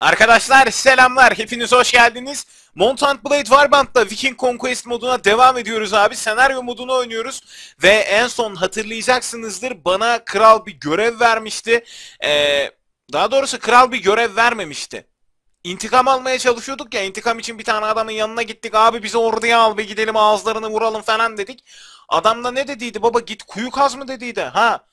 Arkadaşlar selamlar hepiniz hoş geldiniz. Mountain Blade Warband'da Viking Conquest moduna devam ediyoruz abi. Senaryo modunu oynuyoruz ve en son hatırlayacaksınızdır bana kral bir görev vermişti. Ee, daha doğrusu kral bir görev vermemişti. İntikam almaya çalışıyorduk ya intikam için bir tane adamın yanına gittik. Abi bizi orduya al bir gidelim ağızlarını vuralım falan dedik. Adam da ne dediydi baba git kuyu kaz mı dediydi. Ha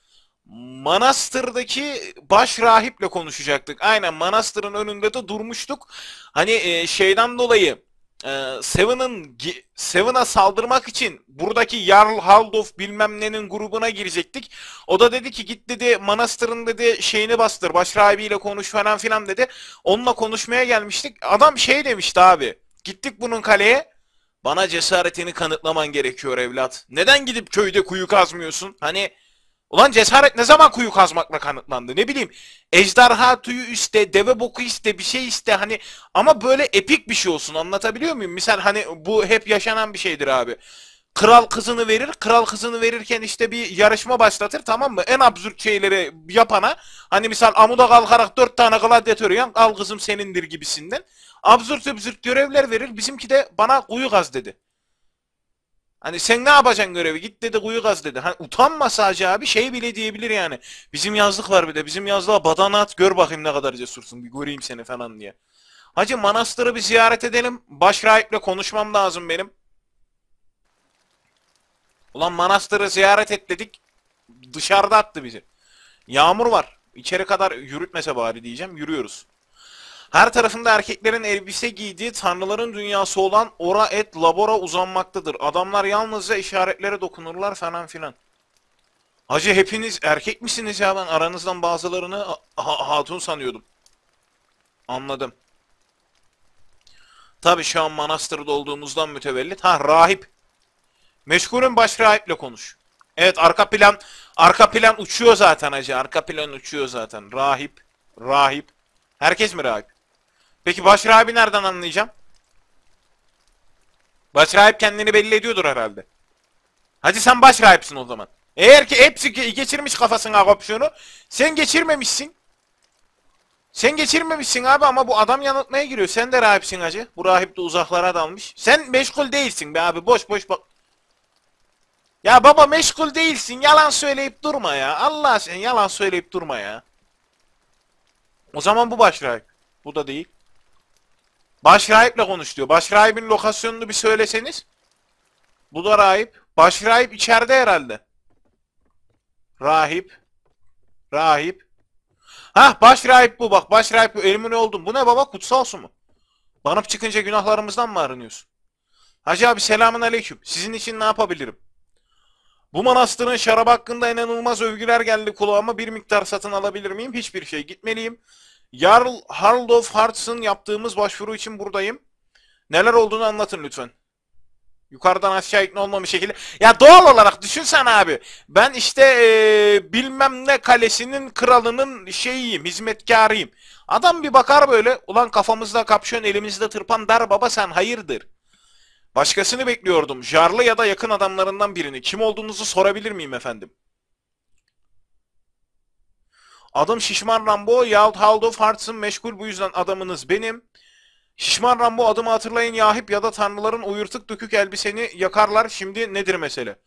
Manastır'daki baş rahiple konuşacaktık. Aynen Manastır'ın önünde de durmuştuk. Hani e, şeyden dolayı e, Seven'ın Seven'a saldırmak için buradaki Jarl Haldof bilmem nenin grubuna girecektik. O da dedi ki git dedi Manastır'ın dedi şeyini bastır. Baş rahibiyle konuş falan filan dedi. Onunla konuşmaya gelmiştik. Adam şey demişti abi. Gittik bunun kaleye. Bana cesaretini kanıtlaman gerekiyor evlat. Neden gidip köyde kuyu kazmıyorsun? Hani Ulan cesaret ne zaman kuyu kazmakla kanıtlandı? Ne bileyim ejderha tüyü iste, deve boku iste, bir şey iste hani ama böyle epik bir şey olsun anlatabiliyor muyum? Misal hani bu hep yaşanan bir şeydir abi. Kral kızını verir, kral kızını verirken işte bir yarışma başlatır tamam mı? En absürt şeyleri yapana hani misal amuda kalkarak dört tane gladyatör yan al kızım senindir gibisinden. Absürt absürt görevler verir bizimki de bana kuyu kaz dedi. Hani sen ne yapacaksın görevi? Git dedi kuyu kaz dedi. Hani utanma sadece abi şey bile diyebilir yani. Bizim yazlık var bir de. Bizim yazlığa badana at gör bakayım ne kadar cesursun. Bir göreyim seni falan diye. Hacı manastırı bir ziyaret edelim. Baş rahiple konuşmam lazım benim. Ulan manastırı ziyaret et dedik. Dışarıda attı bizi. Yağmur var. İçeri kadar yürütmese bari diyeceğim. Yürüyoruz. Her tarafında erkeklerin elbise giydiği tanrıların dünyası olan Ora et Labora uzanmaktadır. Adamlar yalnızca işaretlere dokunurlar falan filan. Hacı hepiniz erkek misiniz ya ben aranızdan bazılarını hatun sanıyordum. Anladım. Tabi şu an manastırda olduğumuzdan mütevellit. Ha rahip. Meşgulün baş rahiple konuş. Evet arka plan arka plan uçuyor zaten hacı. Arka plan uçuyor zaten. Rahip. Rahip. Herkes mi rahip? Peki Başır abi nereden anlayacağım? Başrahip kendini belli ediyordur herhalde. Hacı sen başrahipsin o zaman. Eğer ki hepsi geçirmiş kafasına kopşunu, sen geçirmemişsin. Sen geçirmemişsin abi ama bu adam yanıltmaya giriyor. Sen de rahipsin hacı. Bu rahip de uzaklara dalmış. Sen meşgul değilsin be abi. Boş boş bak. Ya baba meşgul değilsin. Yalan söyleyip durma ya. Allah sen yalan söyleyip durma ya. O zaman bu başrahip. Bu da değil. Başrahiple konuş diyor. Başrahibin lokasyonunu bir söyleseniz. Bu da rahip. Başrahip içeride herhalde. Rahip. Rahip. Hah başrahip bu bak. Başrahip bu. Elimin oldum. Bu ne baba? Kutsal su mu? Banıp çıkınca günahlarımızdan mı arınıyorsun? Hacı abi selamun aleyküm. Sizin için ne yapabilirim? Bu manastırın şarap hakkında inanılmaz övgüler geldi kulağıma. Bir miktar satın alabilir miyim? Hiçbir şey. Gitmeliyim. Yarl Harl of Hearts'ın yaptığımız başvuru için buradayım. Neler olduğunu anlatın lütfen. Yukarıdan aşağı ikna olmamış şekilde. Ya doğal olarak düşünsen abi. Ben işte ee, bilmem ne kalesinin kralının şeyiyim, hizmetkarıyım. Adam bir bakar böyle. Ulan kafamızda kapşon, elimizde tırpan der baba sen hayırdır. Başkasını bekliyordum. Jarlı ya da yakın adamlarından birini. Kim olduğunuzu sorabilir miyim efendim? Adam Şişman Rambo yahut Haldo Farts'ın meşgul bu yüzden adamınız benim. Şişman Rambo adımı hatırlayın yahip ya da tanrıların uyurtuk dökük elbiseni yakarlar şimdi nedir mesele?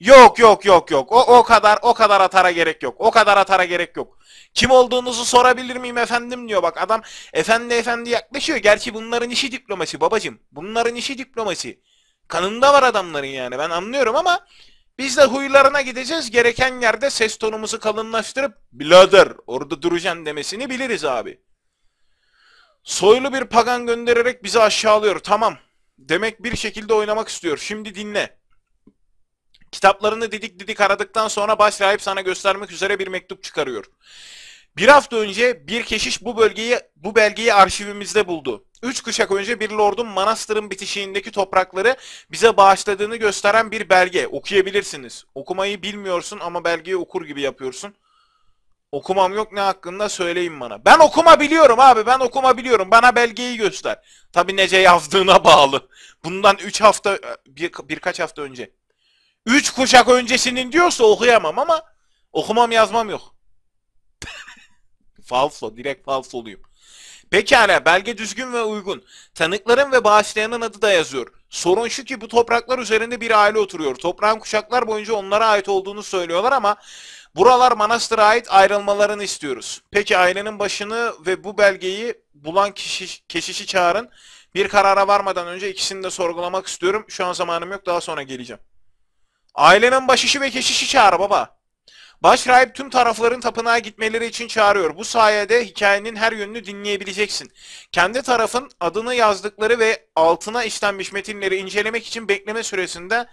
Yok yok yok yok o, o kadar o kadar atara gerek yok o kadar atara gerek yok. Kim olduğunuzu sorabilir miyim efendim diyor bak adam efendi efendi yaklaşıyor. Gerçi bunların işi diplomasi babacım bunların işi diplomasi. Kanında var adamların yani ben anlıyorum ama biz de huylarına gideceğiz. Gereken yerde ses tonumuzu kalınlaştırıp birader orada duracaksın demesini biliriz abi. Soylu bir pagan göndererek bizi aşağılıyor. Tamam. Demek bir şekilde oynamak istiyor. Şimdi dinle. Kitaplarını didik didik aradıktan sonra başlayıp sana göstermek üzere bir mektup çıkarıyor. Bir hafta önce bir keşiş bu bölgeyi bu belgeyi arşivimizde buldu. Üç kuşak önce bir lordun manastırın bitişiğindeki toprakları bize bağışladığını gösteren bir belge. Okuyabilirsiniz. Okumayı bilmiyorsun ama belgeyi okur gibi yapıyorsun. Okumam yok ne hakkında söyleyin bana. Ben okuma biliyorum abi ben okuma biliyorum. Bana belgeyi göster. Tabi nece yazdığına bağlı. Bundan 3 hafta bir, birkaç hafta önce. 3 kuşak öncesinin diyorsa okuyamam ama okumam yazmam yok. Falso. Direkt falsoluyum. Pekala belge düzgün ve uygun. Tanıkların ve bağışlayanın adı da yazıyor. Sorun şu ki bu topraklar üzerinde bir aile oturuyor. Toprağın kuşaklar boyunca onlara ait olduğunu söylüyorlar ama buralar manastıra ait ayrılmalarını istiyoruz. Peki ailenin başını ve bu belgeyi bulan kişi, keşişi çağırın. Bir karara varmadan önce ikisini de sorgulamak istiyorum. Şu an zamanım yok daha sonra geleceğim. Ailenin başışı ve keşişi çağır baba. Başrahip tüm tarafların tapınağa gitmeleri için çağırıyor. Bu sayede hikayenin her yönünü dinleyebileceksin. Kendi tarafın adını yazdıkları ve altına işlenmiş metinleri incelemek için bekleme süresinde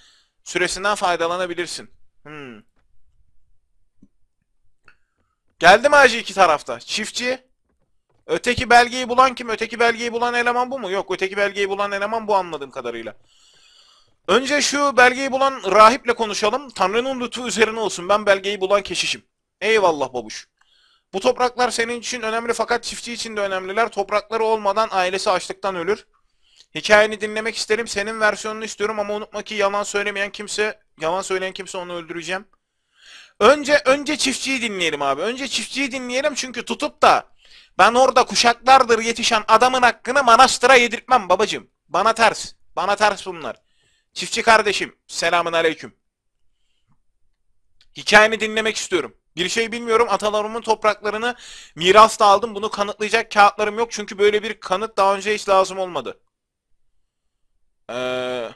süresinden faydalanabilirsin. Hmm. Geldi mi acı iki tarafta? Çiftçi. Öteki belgeyi bulan kim? Öteki belgeyi bulan eleman bu mu? Yok öteki belgeyi bulan eleman bu anladığım kadarıyla. Önce şu belgeyi bulan rahiple konuşalım. Tanrı'nın lütfu üzerine olsun. Ben belgeyi bulan keşişim. Eyvallah babuş. Bu topraklar senin için önemli fakat çiftçi için de önemliler. Toprakları olmadan ailesi açlıktan ölür. Hikayeni dinlemek isterim. Senin versiyonunu istiyorum ama unutma ki yalan söylemeyen kimse, yalan söyleyen kimse onu öldüreceğim. Önce önce çiftçiyi dinleyelim abi. Önce çiftçiyi dinleyelim çünkü tutup da ben orada kuşaklardır yetişen adamın hakkını manastıra yedirtmem babacım. Bana ters. Bana ters bunlar. Çiftçi kardeşim, selamun aleyküm. Hikayeni dinlemek istiyorum. Bir şey bilmiyorum. Atalarımın topraklarını miras da aldım. Bunu kanıtlayacak kağıtlarım yok. Çünkü böyle bir kanıt daha önce hiç lazım olmadı. Ee,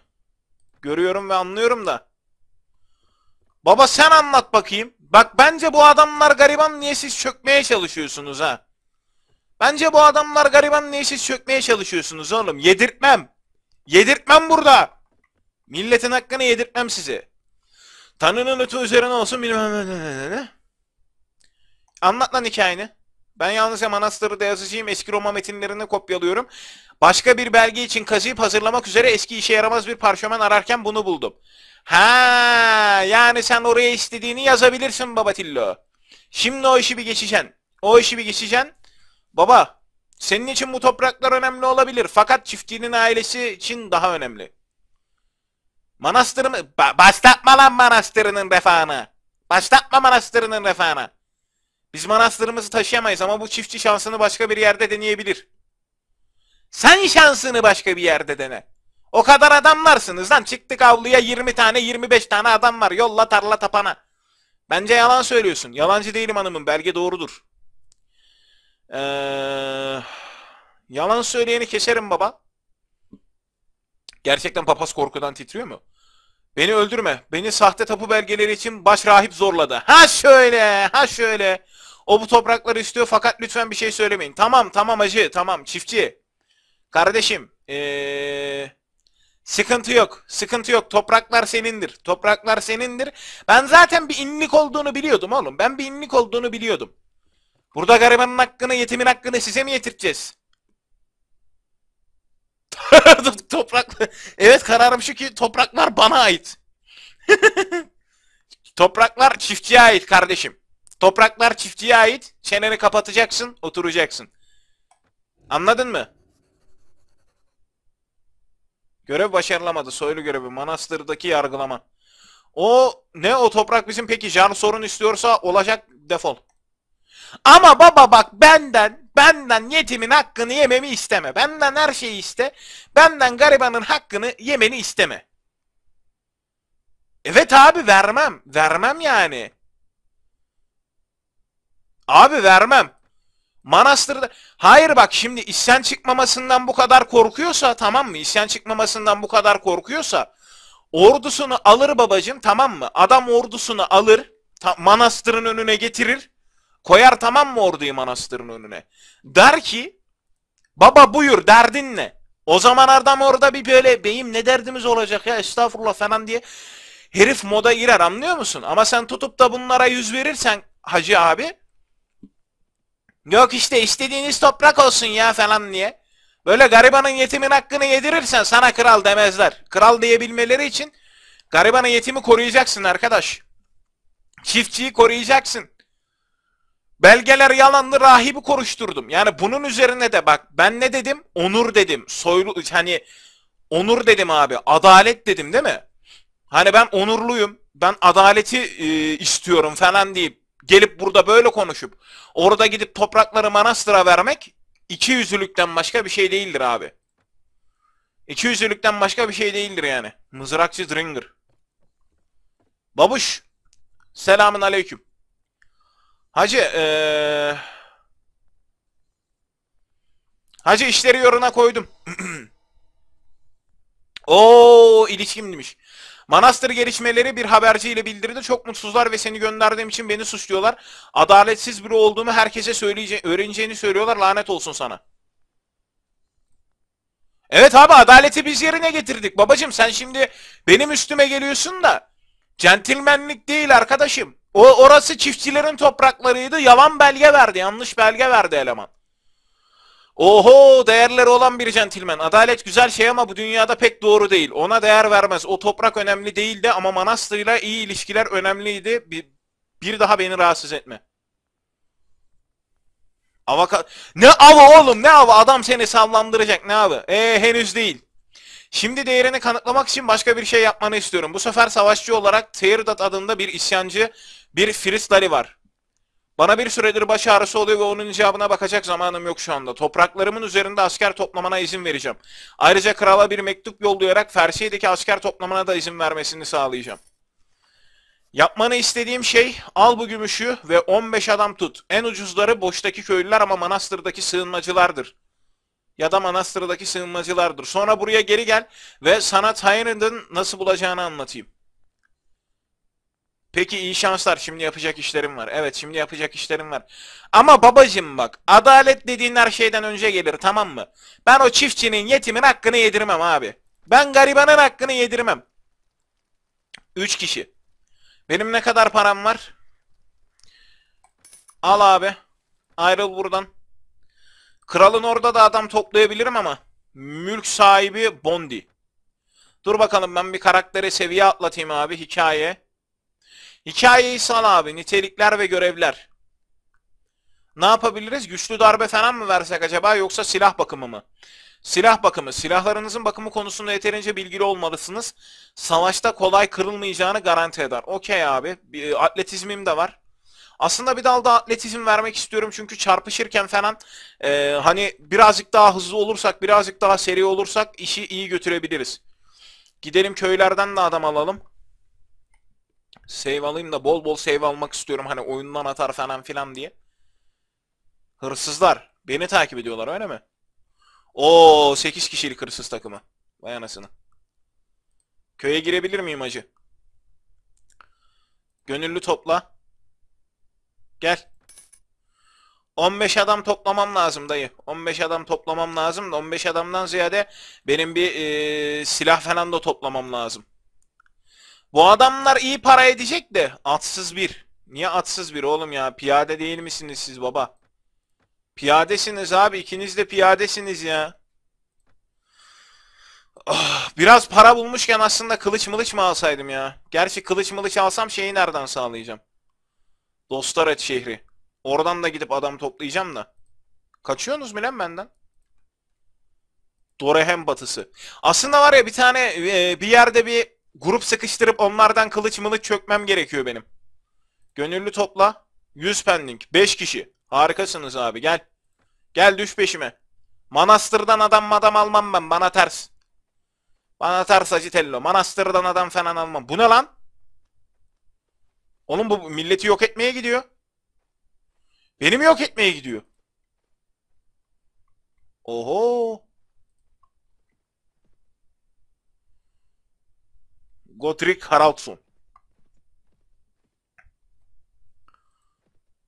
görüyorum ve anlıyorum da. Baba sen anlat bakayım. Bak bence bu adamlar gariban niye siz çökmeye çalışıyorsunuz ha? Bence bu adamlar gariban niye siz çökmeye çalışıyorsunuz oğlum? Yedirtmem. Yedirtmem burada. Milletin hakkını yedirtmem sizi. Tanrı'nın lütfu üzerine olsun bilmem ne ne Anlat lan hikayeni. Ben yalnızca manastırda yazıcıyım. Eski Roma metinlerini kopyalıyorum. Başka bir belge için kazıyıp hazırlamak üzere eski işe yaramaz bir parşömen ararken bunu buldum. Ha, yani sen oraya istediğini yazabilirsin baba tillo. Şimdi o işi bir geçeceksin. O işi bir geçeceksin. Baba, senin için bu topraklar önemli olabilir fakat çiftçinin ailesi için daha önemli. Manastırımı... Ba başlatma lan manastırının refahını. Başlatma manastırının refahını. Biz manastırımızı taşıyamayız ama bu çiftçi şansını başka bir yerde deneyebilir. Sen şansını başka bir yerde dene. O kadar adamlarsınız lan. Çıktık avluya 20 tane 25 tane adam var. Yolla tarla tapana. Bence yalan söylüyorsun. Yalancı değilim hanımım. Belge doğrudur. Ee, yalan söyleyeni keserim baba. Gerçekten papaz korkudan titriyor mu? Beni öldürme. Beni sahte tapu belgeleri için baş rahip zorladı. Ha şöyle, ha şöyle. O bu toprakları istiyor fakat lütfen bir şey söylemeyin. Tamam, tamam acı, tamam çiftçi. Kardeşim, ee, sıkıntı yok, sıkıntı yok. Topraklar senindir, topraklar senindir. Ben zaten bir inlik olduğunu biliyordum oğlum. Ben bir inlik olduğunu biliyordum. Burada garibanın hakkını, yetimin hakkını size mi yetirteceğiz? toprak Evet kararım şu ki topraklar bana ait. topraklar çiftçiye ait kardeşim. Topraklar çiftçiye ait. Çeneni kapatacaksın, oturacaksın. Anladın mı? Görev başarılamadı. Soylu görevi. Manastır'daki yargılama. O ne o toprak bizim peki can sorun istiyorsa olacak defol. Ama baba bak benden Benden yetimin hakkını yememi isteme. Benden her şeyi iste. Benden garibanın hakkını yemeni isteme. Evet abi vermem. Vermem yani. Abi vermem. Manastırda... Hayır bak şimdi isyan çıkmamasından bu kadar korkuyorsa tamam mı? İsyan çıkmamasından bu kadar korkuyorsa ordusunu alır babacım tamam mı? Adam ordusunu alır. manastırın önüne getirir. Koyar tamam mı orduyu manastırın önüne. Der ki baba buyur derdin ne? O zaman adam orada bir böyle beyim ne derdimiz olacak ya estağfurullah falan diye herif moda girer anlıyor musun? Ama sen tutup da bunlara yüz verirsen hacı abi yok işte istediğiniz toprak olsun ya falan diye. Böyle garibanın yetimin hakkını yedirirsen sana kral demezler. Kral diyebilmeleri için garibanın yetimi koruyacaksın arkadaş. Çiftçiyi koruyacaksın. Belgeler yalanlı rahibi konuşturdum. Yani bunun üzerine de bak ben ne dedim? Onur dedim. Soylu hani onur dedim abi. Adalet dedim değil mi? Hani ben onurluyum. Ben adaleti e, istiyorum falan deyip gelip burada böyle konuşup orada gidip toprakları manastıra vermek iki yüzlülükten başka bir şey değildir abi. İki yüzlülükten başka bir şey değildir yani. Mızrakçı Dringer. Babuş. Selamın aleyküm. Hacı ee... Hacı işleri yoruna koydum. Oo ilişkimmiş. Manastır gelişmeleri bir haberciyle bildirdi. Çok mutsuzlar ve seni gönderdiğim için beni suçluyorlar. Adaletsiz biri olduğumu herkese söyleyece öğreneceğini söylüyorlar. Lanet olsun sana. Evet abi adaleti biz yerine getirdik. Babacım sen şimdi benim üstüme geliyorsun da centilmenlik değil arkadaşım. O orası çiftçilerin topraklarıydı. Yalan belge verdi. Yanlış belge verdi eleman. Oho değerleri olan bir centilmen. Adalet güzel şey ama bu dünyada pek doğru değil. Ona değer vermez. O toprak önemli değildi ama manastırıyla iyi ilişkiler önemliydi. Bir, bir daha beni rahatsız etme. Avaka ne avı oğlum ne avı adam seni sallandıracak ne avı? Eee henüz değil. Şimdi değerini kanıtlamak için başka bir şey yapmanı istiyorum. Bu sefer savaşçı olarak Teirdat adında bir isyancı, bir Frislari var. Bana bir süredir baş ağrısı oluyor ve onun icabına bakacak zamanım yok şu anda. Topraklarımın üzerinde asker toplamana izin vereceğim. Ayrıca krala bir mektup yollayarak Fersiye'deki asker toplamana da izin vermesini sağlayacağım. Yapmanı istediğim şey al bu gümüşü ve 15 adam tut. En ucuzları boştaki köylüler ama manastırdaki sığınmacılardır ya da manastırdaki sığınmacılardır. Sonra buraya geri gel ve sana Tyrant'ın nasıl bulacağını anlatayım. Peki iyi şanslar. Şimdi yapacak işlerim var. Evet şimdi yapacak işlerim var. Ama babacım bak adalet dediğin her şeyden önce gelir tamam mı? Ben o çiftçinin yetimin hakkını yedirmem abi. Ben garibanın hakkını yedirmem. Üç kişi. Benim ne kadar param var? Al abi. Ayrıl buradan. Kralın orada da adam toplayabilirim ama mülk sahibi Bondi. Dur bakalım ben bir karaktere seviye atlatayım abi hikaye. Hikayeyi sal abi nitelikler ve görevler. Ne yapabiliriz? Güçlü darbe falan mı versek acaba yoksa silah bakımı mı? Silah bakımı. Silahlarınızın bakımı konusunda yeterince bilgili olmalısınız. Savaşta kolay kırılmayacağını garanti eder. Okey abi. Bir atletizmim de var. Aslında bir dal da atletizm vermek istiyorum çünkü çarpışırken falan e, hani birazcık daha hızlı olursak, birazcık daha seri olursak işi iyi götürebiliriz. Gidelim köylerden de adam alalım. Save alayım da bol bol save almak istiyorum hani oyundan atar falan filan diye. Hırsızlar beni takip ediyorlar öyle mi? O 8 kişilik hırsız takımı. Vay anasını. Köye girebilir miyim acı? Gönüllü topla. Gel. 15 adam toplamam lazım dayı. 15 adam toplamam lazım da 15 adamdan ziyade benim bir e, silah falan da toplamam lazım. Bu adamlar iyi para edecek de atsız bir. Niye atsız bir oğlum ya? Piyade değil misiniz siz baba? Piyadesiniz abi. ikiniz de piyadesiniz ya. Oh, biraz para bulmuşken aslında kılıç mılıç mı alsaydım ya? Gerçi kılıç mılıç alsam şeyi nereden sağlayacağım? Dostaret şehri. Oradan da gidip adam toplayacağım da. Kaçıyorsunuz mu lan benden? Dorehem batısı. Aslında var ya bir tane e, bir yerde bir grup sıkıştırıp onlardan kılıç mılıç çökmem gerekiyor benim. Gönüllü topla. 100 pending. 5 kişi. Harikasınız abi gel. Gel düş peşime. Manastırdan adam madam almam ben. Bana ters. Bana ters acitello. Manastırdan adam falan almam. Bu ne lan? Onun bu milleti yok etmeye gidiyor. Beni mi yok etmeye gidiyor? Oho. Gotrik Haraldsson.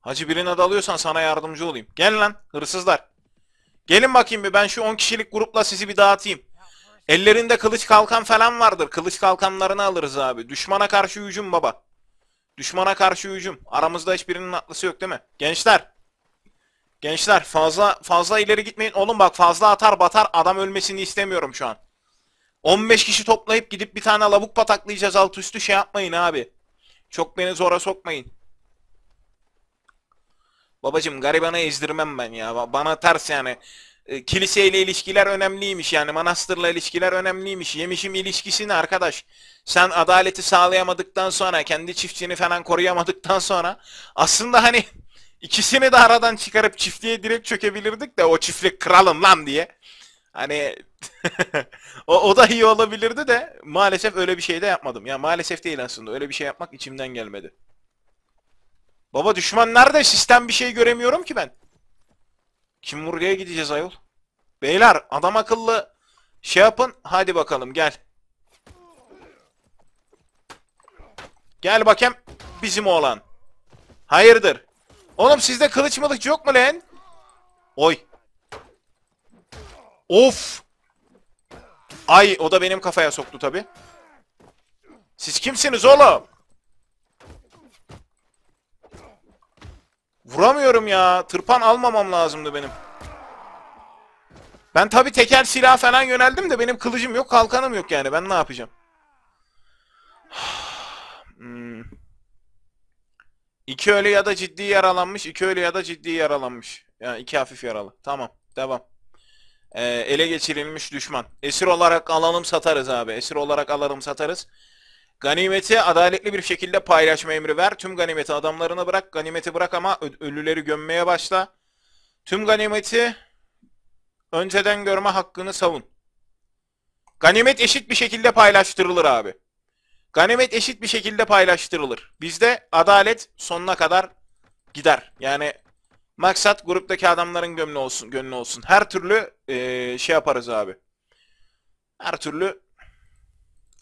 Hacı birine dalıyorsan sana yardımcı olayım. Gel lan hırsızlar. Gelin bakayım bir ben şu 10 kişilik grupla sizi bir dağıtayım. Ellerinde kılıç kalkan falan vardır. Kılıç kalkanlarını alırız abi. Düşmana karşı hücum baba. Düşmana karşı hücum. Aramızda hiçbirinin atlısı yok değil mi? Gençler. Gençler fazla fazla ileri gitmeyin. Oğlum bak fazla atar batar adam ölmesini istemiyorum şu an. 15 kişi toplayıp gidip bir tane lavuk pataklayacağız alt üstü şey yapmayın abi. Çok beni zora sokmayın. Babacım garibana ezdirmem ben ya. Bana ters yani. E, kiliseyle ilişkiler önemliymiş yani manastırla ilişkiler önemliymiş. Yemişim ilişkisini arkadaş. Sen adaleti sağlayamadıktan sonra kendi çiftçini falan koruyamadıktan sonra aslında hani ikisini de aradan çıkarıp çiftliğe direkt çökebilirdik de o çiftlik kralım lan diye. Hani o, o da iyi olabilirdi de maalesef öyle bir şey de yapmadım. Ya maalesef değil aslında öyle bir şey yapmak içimden gelmedi. Baba düşman nerede? Sistem bir şey göremiyorum ki ben. Kimurga'ya gideceğiz ayol. Beyler adam akıllı şey yapın. Hadi bakalım gel. Gel bakayım bizim oğlan. Hayırdır? Oğlum sizde kılıç mılıç yok mu lan? Oy. Of. Ay o da benim kafaya soktu tabi. Siz kimsiniz oğlum? Vuramıyorum ya. Tırpan almamam lazımdı benim. Ben tabii teker silah falan yöneldim de benim kılıcım yok, kalkanım yok yani. Ben ne yapacağım? hmm. İki ölü ya da ciddi yaralanmış. iki ölü ya da ciddi yaralanmış. Yani iki hafif yaralı. Tamam. Devam. Ee, ele geçirilmiş düşman. Esir olarak alalım satarız abi. Esir olarak alalım satarız. Ganimeti adaletli bir şekilde paylaşma emri ver. Tüm ganimeti adamlarına bırak. Ganimeti bırak ama ölüleri gömmeye başla. Tüm ganimeti önceden görme hakkını savun. Ganimet eşit bir şekilde paylaştırılır abi. Ganimet eşit bir şekilde paylaştırılır. Bizde adalet sonuna kadar gider. Yani maksat gruptaki adamların gönlü olsun, gönlü olsun. Her türlü ee, şey yaparız abi. Her türlü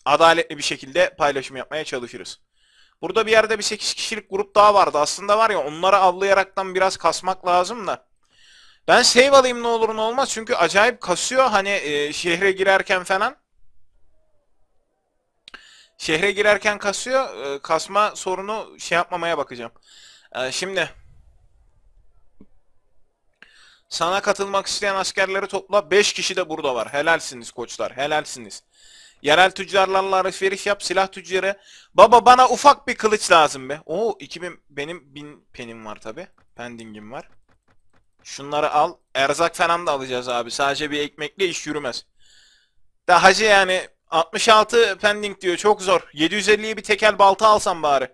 adaletli bir şekilde paylaşım yapmaya çalışırız. Burada bir yerde bir 8 kişilik grup daha vardı. Aslında var ya onları avlayaraktan biraz kasmak lazım da. Ben save alayım ne olur ne olmaz çünkü acayip kasıyor hani e, şehre girerken falan. Şehre girerken kasıyor. E, kasma sorunu şey yapmamaya bakacağım. E, şimdi sana katılmak isteyen askerleri topla. 5 kişi de burada var. Helalsiniz koçlar. Helalsiniz. Yerel tüccarlarla alışveriş yap. Silah tüccarı. Baba bana ufak bir kılıç lazım be. Oo 2000 benim 1000 penim var tabi. Pendingim var. Şunları al. Erzak falan da alacağız abi. Sadece bir ekmekle iş yürümez. Da hacı yani 66 pending diyor. Çok zor. 750'ye bir tekel balta alsam bari.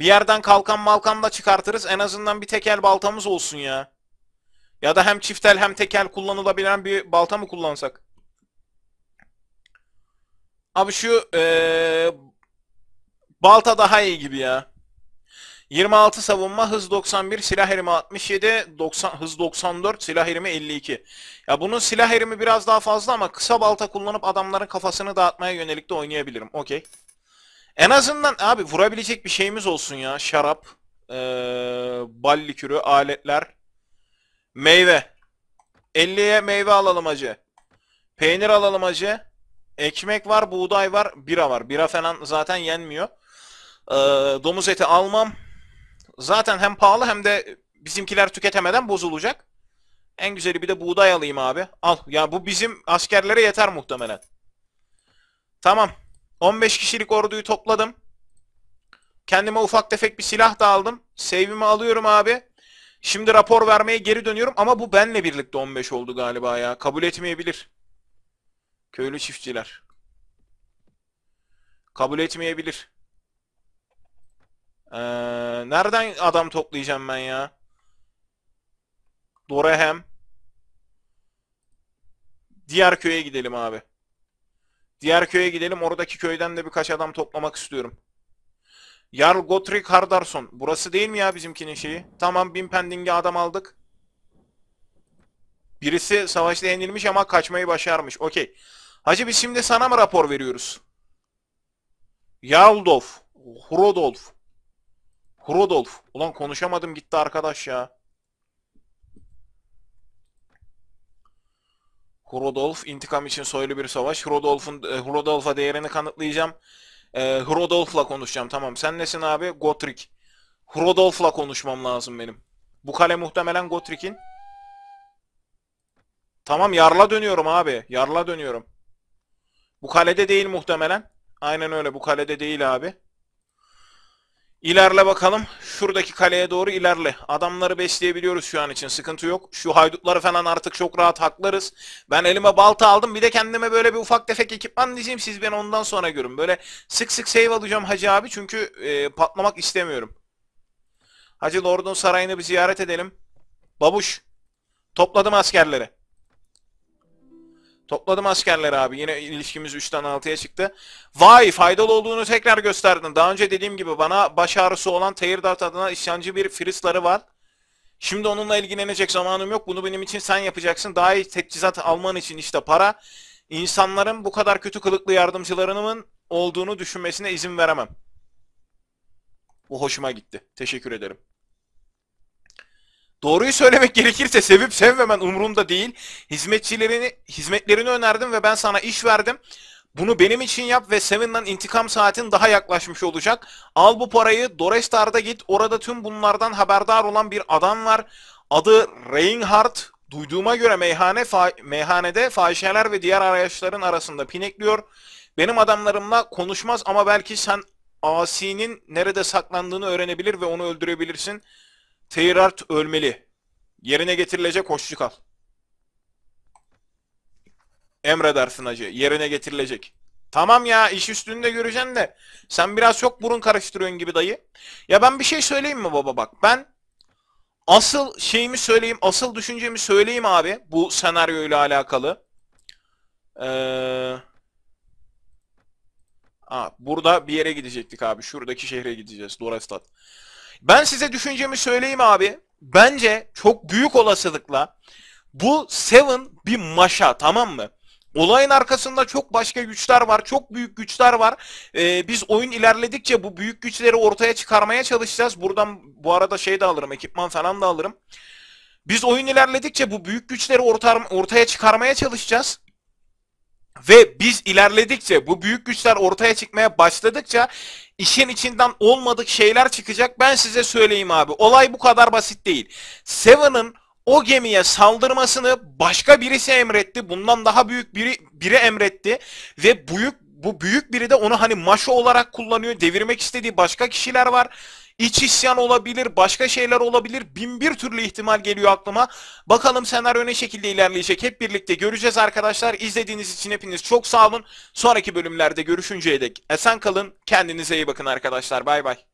Bir yerden kalkan malkan da çıkartırız. En azından bir tekel baltamız olsun ya. Ya da hem çiftel hem tekel kullanılabilen bir balta mı kullansak? Abi şu ee, balta daha iyi gibi ya. 26 savunma, hız 91, silah erimi 67, 90, hız 94, silah erimi 52. Ya bunun silah erimi biraz daha fazla ama kısa balta kullanıp adamların kafasını dağıtmaya yönelik de oynayabilirim. Okey. En azından abi vurabilecek bir şeyimiz olsun ya. Şarap, ee, bal likürü, aletler, meyve. 50'ye meyve alalım acı. Peynir alalım acı. Ekmek var, buğday var, bira var. Bira falan zaten yenmiyor. Ee, domuz eti almam. Zaten hem pahalı hem de bizimkiler tüketemeden bozulacak. En güzeli bir de buğday alayım abi. Al. Ya bu bizim askerlere yeter muhtemelen. Tamam. 15 kişilik orduyu topladım. Kendime ufak tefek bir silah da aldım. Save'imi alıyorum abi. Şimdi rapor vermeye geri dönüyorum ama bu benle birlikte 15 oldu galiba ya. Kabul etmeyebilir. Köylü çiftçiler. Kabul etmeyebilir. Ee, nereden adam toplayacağım ben ya? Dorehem. Diğer köye gidelim abi. Diğer köye gidelim. Oradaki köyden de birkaç adam toplamak istiyorum. Yarl Gotrik Hardarson. Burası değil mi ya bizimkinin şeyi? Tamam bin pendinge adam aldık. Birisi savaşta yenilmiş ama kaçmayı başarmış. Okey. Hacı biz şimdi sana mı rapor veriyoruz? Yaldolf. Hrodolf. Hrodolf. Ulan konuşamadım gitti arkadaş ya. Hrodolf intikam için soylu bir savaş. Hrodolf'un e, Hrodolf'a değerini kanıtlayacağım. E, Hrodolf'la konuşacağım. Tamam. Sen nesin abi? Gotrik. Hrodolf'la konuşmam lazım benim. Bu kale muhtemelen Gotrik'in. Tamam yarla dönüyorum abi. Yarla dönüyorum. Bu kalede değil muhtemelen. Aynen öyle bu kalede değil abi. İlerle bakalım. Şuradaki kaleye doğru ilerle. Adamları besleyebiliyoruz şu an için. Sıkıntı yok. Şu haydutları falan artık çok rahat haklarız. Ben elime balta aldım. Bir de kendime böyle bir ufak tefek ekipman diyeceğim. Siz beni ondan sonra görün. Böyle sık sık save alacağım Hacı abi. Çünkü e, patlamak istemiyorum. Hacı Lord'un sarayını bir ziyaret edelim. Babuş. Topladım askerleri. Topladım askerleri abi. Yine ilişkimiz 3'ten 6'ya çıktı. Vay faydalı olduğunu tekrar gösterdin. Daha önce dediğim gibi bana baş ağrısı olan Teyirdart adına isyancı bir Frisları var. Şimdi onunla ilgilenecek zamanım yok. Bunu benim için sen yapacaksın. Daha iyi teçhizat alman için işte para. İnsanların bu kadar kötü kılıklı yardımcılarının olduğunu düşünmesine izin veremem. Bu hoşuma gitti. Teşekkür ederim. Doğruyu söylemek gerekirse sevip sevmemen umurumda değil. Hizmetçilerini, hizmetlerini önerdim ve ben sana iş verdim. Bunu benim için yap ve Seven'dan intikam saatin daha yaklaşmış olacak. Al bu parayı Dorestar'da git. Orada tüm bunlardan haberdar olan bir adam var. Adı Reinhardt. Duyduğuma göre meyhane fa meyhanede fahişeler ve diğer arayışların arasında pinekliyor. Benim adamlarımla konuşmaz ama belki sen Asi'nin nerede saklandığını öğrenebilir ve onu öldürebilirsin.'' Teyrart ölmeli. Yerine getirilecek hoşçu kal. Emredersin acı. Yerine getirilecek. Tamam ya iş üstünde göreceğim de. Sen biraz çok burun karıştırıyorsun gibi dayı. Ya ben bir şey söyleyeyim mi baba bak. Ben asıl şeyimi söyleyeyim. Asıl düşüncemi söyleyeyim abi. Bu senaryo ile alakalı. Eee... Aa, burada bir yere gidecektik abi. Şuradaki şehre gideceğiz. Dorestad. Ben size düşüncemi söyleyeyim abi. Bence çok büyük olasılıkla bu Seven bir maşa tamam mı? Olayın arkasında çok başka güçler var. Çok büyük güçler var. Ee, biz oyun ilerledikçe bu büyük güçleri ortaya çıkarmaya çalışacağız. Buradan bu arada şey de alırım. Ekipman falan da alırım. Biz oyun ilerledikçe bu büyük güçleri orta, ortaya çıkarmaya çalışacağız. Ve biz ilerledikçe bu büyük güçler ortaya çıkmaya başladıkça İşin içinden olmadık şeyler çıkacak. Ben size söyleyeyim abi. Olay bu kadar basit değil. Seven'ın o gemiye saldırmasını başka birisi emretti. Bundan daha büyük biri, biri emretti. Ve büyük, bu büyük biri de onu hani maşo olarak kullanıyor. Devirmek istediği başka kişiler var iç isyan olabilir, başka şeyler olabilir. Bin bir türlü ihtimal geliyor aklıma. Bakalım senaryo ne şekilde ilerleyecek hep birlikte göreceğiz arkadaşlar. İzlediğiniz için hepiniz çok sağ olun. Sonraki bölümlerde görüşünceye dek esen kalın. Kendinize iyi bakın arkadaşlar. Bay bay.